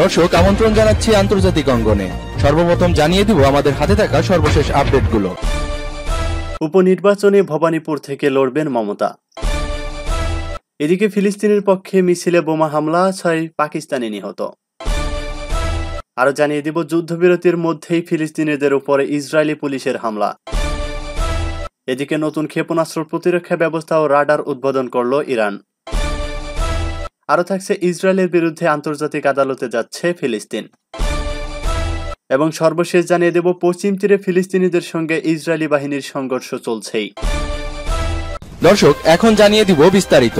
দর্শক আমন্ত্রণ জানাচ্ছি আন্তর্জাতিক অঙ্গনে সর্বপ্রথম জানিয়ে দিব আমাদের হাতে থাকা সর্বশেষ আপডেটগুলো উপনির্বাচনে ভবানীপুর থেকে লড়বেন মমতা এদিকে ফিলিস্তিনের পক্ষে মিছিলে বোমা হামলা ছয় পাকিস্তানি নিহত আরো জানিয়ে দিব যুদ্ধবিরতির মধ্যেই ফিলিস্তিনিদের উপরে ইসরায়েলি পুলিশের হামলা এদিকে নতুন ক্ষেপণাস্ত্র প্রতিরক্ষা ব্যবস্থা ও রাডার উদ্বোধন করল ইরান আরও থাকছে ইসরায়েলের বিরুদ্ধে আন্তর্জাতিক আদালতে যাচ্ছে ফিলিস্তিন এবং সর্বশেষ জানিয়ে দেব পশ্চিম তীরে ফিলিস্তিনিদের সঙ্গে ইসরায়েলি বাহিনীর সংঘর্ষ চলছেই দর্শক এখন জানিয়ে দিব বিস্তারিত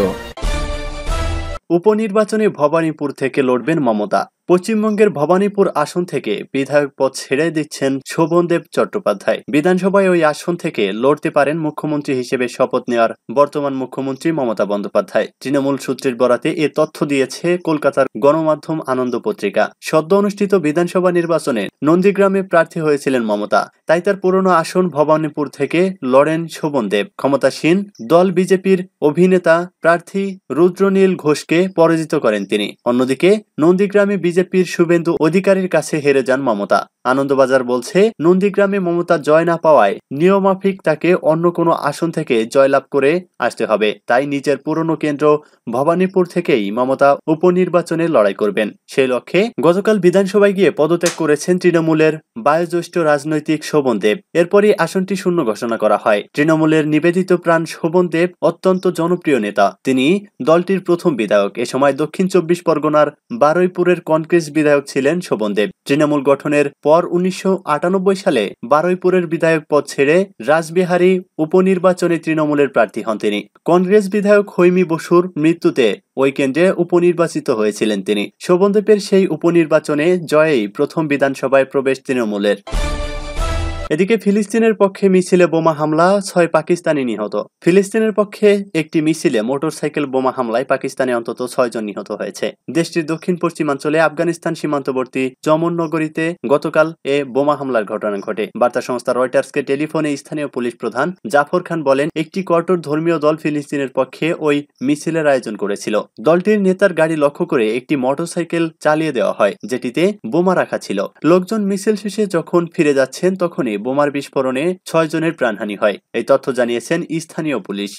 উপনির্বাচনে ভবানীপুর থেকে লড়বেন মমতা পশ্চিমবঙ্গের ভবানীপুর আসন থেকে বিধায়ক পদ ছেড়ে দিচ্ছেন শোভনদেব চট্টোপাধ্যায় বিধানসভায় ওই আসন থেকে লড়তে পারেন মুখ্যমন্ত্রী হিসেবে শপথ নেওয়ার বর্তমান মুখ্যমন্ত্রী মমতা বন্দ্যোপাধ্যায় তৃণমূল সূত্রের বরাতে এ তথ্য দিয়েছে কলকাতার গণমাধ্যম আনন্দ পত্রিকা সদ্য অনুষ্ঠিত বিধানসভা নির্বাচনে নন্দীগ্রামে প্রার্থী হয়েছিলেন মমতা তাই তার পুরনো আসন ভবানীপুর থেকে লড়েন শোভনদেব ক্ষমতাসীন দল বিজেপির অভিনেতা প্রার্থী রুদ্রনীল ঘোষকে পরাজিত করেন তিনি অন্যদিকে নন্দীগ্রামে বিজেপি বিজেপির শুভেন্দু অধিকারীর কাছে হেরে যান মমতা আনন্দবাজার বলছে নন্দীগ্রামে মমতা জয় না পাওয়ায় নিয়মাফিক তাকে অন্য কোনো আসন থেকে জয়লাভ করে আসতে হবে তাই নিজের পুরনো কেন্দ্র ভবানীপুর থেকেই মমতা উপনির্বাচনে লড়াই করবেন সেই লক্ষ্যে গতকাল বিধানসভায় গিয়ে পদত্যাগ করেছেন তৃণমূলের বায়োজ্যেষ্ঠ রাজনৈতিক শোভন দেব এরপরই আসনটি শূন্য ঘোষণা করা হয় তৃণমূলের নিবেদিত প্রাণ শোভন দেব অত্যন্ত জনপ্রিয় নেতা তিনি দলটির প্রথম বিধায়ক এ সময় দক্ষিণ চব্বিশ পরগনার বারুইপুরের কন কংগ্রেস বিধায়ক ছিলেন দেব তৃণমূল গঠনের পর উনিশশো সালে বারুইপুরের বিধায়ক পদ ছেড়ে রাসবিহারী উপনির্বাচনে তৃণমূলের প্রার্থী হন তিনি কংগ্রেস বিধায়ক হৈমি বসুর মৃত্যুতে ওই কেন্দ্রে উপনির্বাচিত হয়েছিলেন তিনি শোভনদেবের সেই উপনির্বাচনে জয়েই প্রথম বিধানসভায় প্রবেশ তৃণমূলের এদিকে ফিলিস্তিনের পক্ষে মিছিলে বোমা হামলা ছয় পাকিস্তানি নিহত ফিলিস্তিনের পক্ষে একটি মিছিলে মোটরসাইকেল বোমা হামলায় পাকিস্তানে অন্তত ছয়জন নিহত হয়েছে দেশটির দক্ষিণ পশ্চিমাঞ্চলে আফগানিস্তান সীমান্তবর্তী জমন নগরীতে গতকাল এ বোমা হামলার ঘটনা ঘটে বার্তা সংস্থা রয়টার্সকে টেলিফোনে স্থানীয় পুলিশ প্রধান জাফর খান বলেন একটি কট্টর ধর্মীয় দল ফিলিস্তিনের পক্ষে ওই মিছিলের আয়োজন করেছিল দলটির নেতার গাড়ি লক্ষ্য করে একটি মোটরসাইকেল চালিয়ে দেওয়া হয় যেটিতে বোমা রাখা ছিল লোকজন মিছিল শেষে যখন ফিরে যাচ্ছেন তখনই বোমার বিস্ফোরণে ছয় জনের প্রাণহানি হয় এই তথ্য জানিয়েছেন স্থানীয় পুলিশ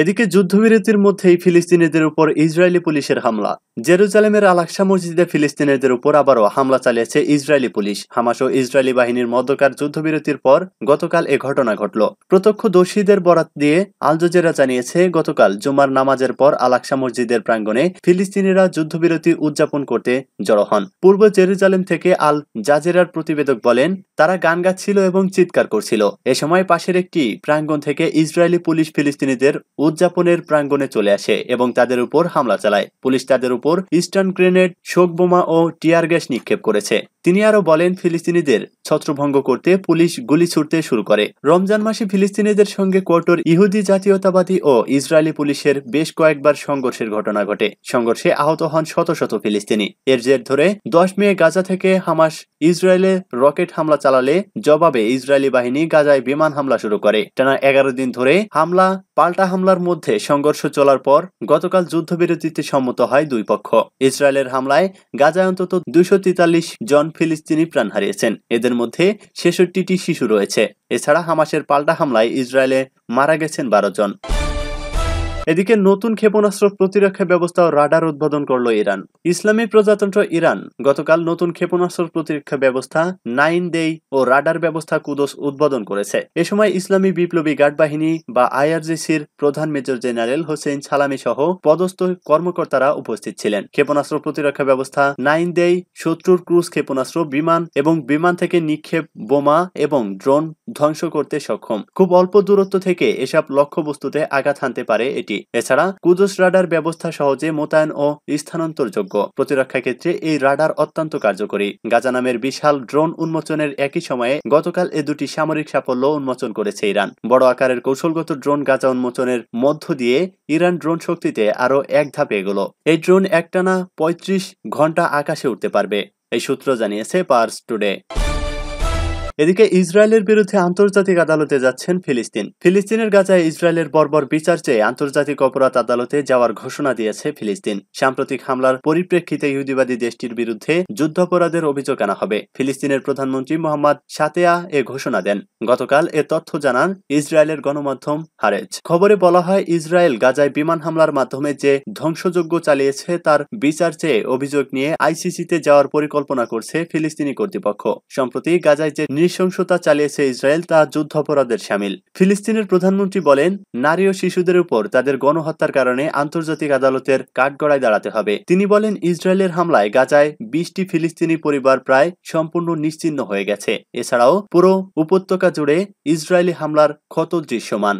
এদিকে যুদ্ধবিরতির মধ্যেই ফিলিস্তিনিদের উপর ইসরায়েলি পুলিশের হামলা জেরুজালেমের আলাকসা মসজিদে ফিলিস্তিনিদের উপর আবারও হামলা চালিয়েছে ইসরায়েলি পুলিশ হামাস ও ইসরায়েলি বাহিনীর মধ্যকার যুদ্ধবিরতির পর গতকাল এ ঘটনা ঘটল প্রত্যক্ষ দোষীদের বরাত দিয়ে আলজোজেরা জানিয়েছে গতকাল জুমার নামাজের পর আলাকসা মসজিদের প্রাঙ্গণে ফিলিস্তিনিরা যুদ্ধবিরতি উদযাপন করতে জড়ো হন পূর্ব জেরুজালেম থেকে আল জাজেরার প্রতিবেদক বলেন তারা গান গাচ্ছিল এবং চিৎকার করছিল এ সময় পাশের একটি প্রাঙ্গণ থেকে ইসরায়েলি পুলিশ ফিলিস্তিনিদের উদযাপনের প্রাঙ্গণে চলে আসে এবং তাদের উপর হামলা চালায় পুলিশ তাদের উপর ইস্টার্ন গ্রেনেড শোক বোমা ও টিয়ার গ্যাস নিক্ষেপ করেছে তিনি আরো বলেন ফিলিস্তিনিদের ছত্রভঙ্গ করতে পুলিশ গুলি ছুটতে শুরু করে রমজান মাসে ফিলিস্তিনিদের সঙ্গে কোর্টোর ইহুদি জাতীয়তাবাদী ও ইসরায়েলি পুলিশের বেশ কয়েকবার সংঘর্ষের ঘটনা ঘটে সংঘর্ষে আহত হন শত শত ফিলিস্তিনি এর জের ধরে দশ মে গাজা থেকে হামাস ইসরায়েলে রকেট হামলা চালালে জবাবে ইসরায়েলি বাহিনী গাজায় বিমান হামলা শুরু করে টানা এগারো দিন ধরে হামলা পাল্টা হামলার মধ্যে সংঘর্ষ চলার পর গতকাল যুদ্ধবিরতিতে সম্মত হয় দুই পক্ষ ইসরায়েলের হামলায় গাজায় অন্তত দুশো জন ফিলিস্তিনি প্রাণ হারিয়েছেন এদের মধ্যে ছেষট্টিটি শিশু রয়েছে এছাড়া হামাসের পাল্টা হামলায় ইসরায়েলে মারা গেছেন বারো জন এদিকে নতুন ক্ষেপণাস্ত্র প্রতিরক্ষা ব্যবস্থা ও রাডার উদ্বোধন করল ইরান ইসলামী প্রজাতন্ত্র ইরান গতকাল নতুন ক্ষেপণাস্ত্র প্রতিরক্ষা ব্যবস্থা নাইন দেই ও রাডার ব্যবস্থা কুদোস উদ্বোধন করেছে এ সময় ইসলামী বিপ্লবী গার্ড বাহিনী বা আইআরজিসির প্রধান মেজর জেনারেল হোসেন সালামি সহ পদস্থ কর্মকর্তারা উপস্থিত ছিলেন ক্ষেপণাস্ত্র প্রতিরক্ষা ব্যবস্থা নাইন দেই শত্রুর ক্রুজ ক্ষেপণাস্ত্র বিমান এবং বিমান থেকে নিক্ষেপ বোমা এবং ড্রোন ধ্বংস করতে সক্ষম খুব অল্প দূরত্ব থেকে এসব লক্ষ্যবস্তুতে আঘাত হানতে পারে এটি হুমকি এছাড়া কুদুস রাডার ব্যবস্থা সহজে মোতায়েন ও স্থানান্তরযোগ্য প্রতিরক্ষা ক্ষেত্রে এই রাডার অত্যন্ত কার্যকরী গাজা নামের বিশাল ড্রোন উন্মোচনের একই সময়ে গতকাল এ দুটি সামরিক সাফল্য উন্মোচন করেছে ইরান বড় আকারের কৌশলগত ড্রোন গাজা উন্মোচনের মধ্য দিয়ে ইরান ড্রোন শক্তিতে আরও এক ধাপ এগোল এই ড্রোন একটানা পঁয়ত্রিশ ঘন্টা আকাশে উঠতে পারবে এই সূত্র জানিয়েছে পার্স টুডে এদিকে ইসরায়েলের বিরুদ্ধে আন্তর্জাতিক আদালতে যাচ্ছেন ফিলিস্তিন ফিলিস্তিনের গাজায় ইসরায়েলের বর্বর বিচার চেয়ে আন্তর্জাতিক অপরাধ আদালতে যাওয়ার ঘোষণা দিয়েছে ফিলিস্তিন সাম্প্রতিক হামলার পরিপ্রেক্ষিতে ইহুদিবাদী দেশটির বিরুদ্ধে যুদ্ধাপরাধের অভিযোগ আনা হবে ফিলিস্তিনের প্রধানমন্ত্রী মোহাম্মদ সাতেয়া এ ঘোষণা দেন গতকাল এ তথ্য জানান ইসরায়েলের গণমাধ্যম হারেজ খবরে বলা হয় ইসরায়েল গাজায় বিমান হামলার মাধ্যমে যে ধ্বংসযজ্ঞ চালিয়েছে তার বিচার চেয়ে অভিযোগ নিয়ে আইসিসিতে যাওয়ার পরিকল্পনা করছে ফিলিস্তিনি কর্তৃপক্ষ সম্প্রতি গাজায় যে নৃশংসতা চালিয়েছে ইসরায়েল তা অপরাধের সামিল ফিলিস্তিনের প্রধানমন্ত্রী বলেন নারী ও শিশুদের উপর তাদের গণহত্যার কারণে আন্তর্জাতিক আদালতের কাঠগড়ায় দাঁড়াতে হবে তিনি বলেন ইসরায়েলের হামলায় গাজায় বিশটি ফিলিস্তিনি পরিবার প্রায় সম্পূর্ণ নিশ্চিহ্ন হয়ে গেছে এছাড়াও পুরো উপত্যকা জুড়ে ইসরায়েলি হামলার ক্ষত দৃশ্যমান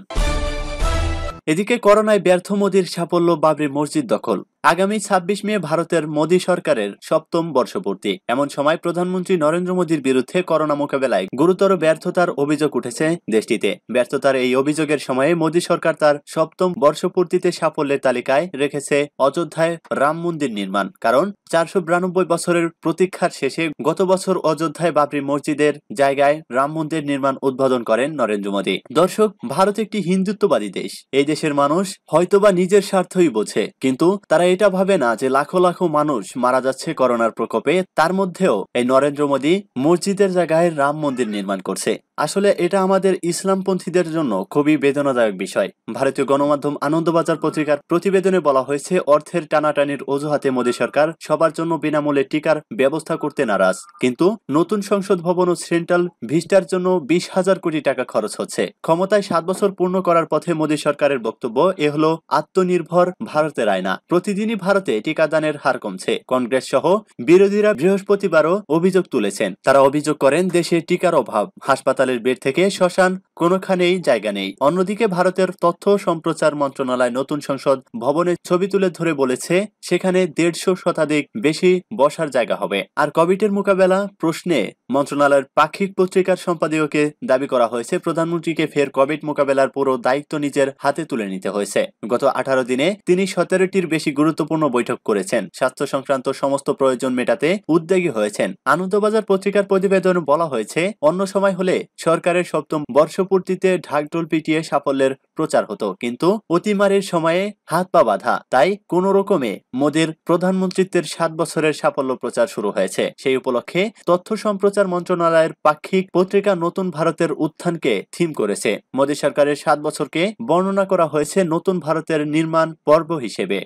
এদিকে করোনায় ব্যর্থ মোদীর সাফল্য বাবরি মসজিদ দখল আগামী ছাব্বিশ মে ভারতের মোদী সরকারের সপ্তম বর্ষপূর্তি এমন সময় প্রধানমন্ত্রী নরেন্দ্র মোদীর বিরুদ্ধে করোনা মোকাবেলায় গুরুতর ব্যর্থতার অভিযোগ উঠেছে দেশটিতে ব্যর্থতার এই অভিযোগের সময়ে মোদী সরকার তার সপ্তম বর্ষপূর্তিতে সাফল্যের তালিকায় রেখেছে অযোধ্যায় রাম মন্দির নির্মাণ কারণ চারশো বিরানব্বই বছরের প্রতীক্ষার শেষে গত বছর অযোধ্যায় বাবরি মসজিদের জায়গায় রাম মন্দির নির্মাণ উদ্বোধন করেন নরেন্দ্র মোদী দর্শক ভারত একটি হিন্দুত্ববাদী দেশ এই দেশের মানুষ হয়তোবা নিজের স্বার্থই বোঝে কিন্তু তারা এটা ভাবে না যে লাখো লাখো মানুষ মারা যাচ্ছে করোনার প্রকোপে তার মধ্যেও এই নরেন্দ্র মোদী মসজিদের জায়গায় রাম মন্দির নির্মাণ করছে আসলে এটা আমাদের ইসলামপন্থীদের জন্য খুবই বেদনাদায়ক বিষয় ভারতীয় গণমাধ্যম আনন্দবাজার পত্রিকার প্রতিবেদনে বলা হয়েছে অর্থের টানাটানির অজুহাতে মোদী সরকার সবার জন্য বিনামূল্যে টিকার ব্যবস্থা করতে নারাজ কিন্তু নতুন সংসদ ভবন ও সেন্ট্রাল ভিস্টার জন্য বিশ হাজার কোটি টাকা খরচ হচ্ছে ক্ষমতায় সাত বছর পূর্ণ করার পথে মোদী সরকারের বক্তব্য এ হলো আত্মনির্ভর ভারতের আয়না প্রতিদিন দিনই ভারতে টিকাদানের হার কমছে কংগ্রেস সহ বিরোধীরা বৃহস্পতিবারও অভিযোগ তুলেছেন তারা অভিযোগ করেন দেশে টিকার অভাব হাসপাতালের বেড থেকে শ্মশান কোনোখানেই জায়গা নেই অন্যদিকে ভারতের তথ্য সম্প্রচার মন্ত্রণালয় নতুন সংসদ ভবনের ছবি তুলে ধরে বলেছে সেখানে দেড়শো শতাধিক বেশি বসার জায়গা হবে আর কোভিডের মোকাবেলা প্রশ্নে মন্ত্রণালয়ের পাক্ষিক পত্রিকার সম্পাদককে দাবি করা হয়েছে প্রধানমন্ত্রীকে ফের কোভিড মোকাবেলার পুরো দায়িত্ব নিজের হাতে তুলে নিতে হয়েছে গত আঠারো দিনে তিনি সতেরোটির বেশি গুরুত্ব গুরুত্বপূর্ণ বৈঠক করেছেন স্বাস্থ্য সংক্রান্ত সমস্ত প্রয়োজন মেটাতে উদ্যোগী হয়েছেন আনন্দবাজার পত্রিকার প্রতিবেদন বলা হয়েছে অন্য সময় হলে সরকারের সপ্তম বর্ষপূর্তিতে ঢাকঢোল পিটিয়ে সাফল্যের প্রচার হতো কিন্তু অতিমারের সময়ে হাত পা বাধা তাই কোন রকমে মোদের প্রধানমন্ত্রিত্বের সাত বছরের সাফল্য প্রচার শুরু হয়েছে সেই উপলক্ষে তথ্য সম্প্রচার মন্ত্রণালয়ের পাক্ষিক পত্রিকা নতুন ভারতের উত্থানকে থিম করেছে মোদী সরকারের সাত বছরকে বর্ণনা করা হয়েছে নতুন ভারতের নির্মাণ পর্ব হিসেবে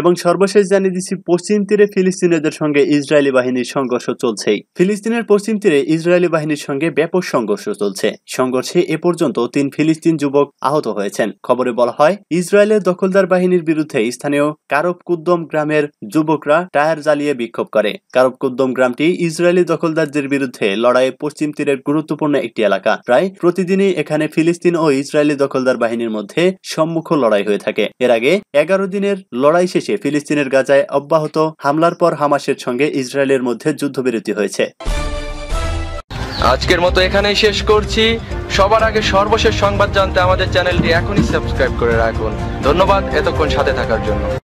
এবং সর্বশেষ জানিয়ে দিচ্ছি পশ্চিম তীরে ফিলিস্তিনিদের সঙ্গে ইসরায়েলি বাহিনীর সংঘর্ষ চলছে ফিলিস্তিনের পশ্চিম তীরে ইসরায়েলি বাহিনীর সঙ্গে ব্যাপক সংঘর্ষ চলছে সংঘর্ষে এ পর্যন্ত তিন ফিলিস্তিন যুবক আহত হয়েছেন খবরে বলা হয় ইসরায়েলের দখলদার বাহিনীর বিরুদ্ধে স্থানীয় কারব কুদ্দম গ্রামের যুবকরা টায়ার জ্বালিয়ে বিক্ষোভ করে কারব কুদ্দম গ্রামটি ইসরায়েলি দখলদারদের বিরুদ্ধে লড়াইয়ে পশ্চিম তীরের গুরুত্বপূর্ণ একটি এলাকা প্রায় প্রতিদিনই এখানে ফিলিস্তিন ও ইসরায়েলি দখলদার বাহিনীর মধ্যে সম্মুখ লড়াই হয়ে থাকে এর আগে এগারো দিনের লড়াই শেষ শেষে ফিলিস্তিনের গাজায় অব্যাহত হামলার পর হামাসের সঙ্গে ইসরায়েলের মধ্যে যুদ্ধবিরতি হয়েছে আজকের মতো এখানেই শেষ করছি সবার আগে সর্বশেষ সংবাদ জানতে আমাদের চ্যানেলটি এখনই সাবস্ক্রাইব করে রাখুন ধন্যবাদ এতক্ষণ সাথে থাকার জন্য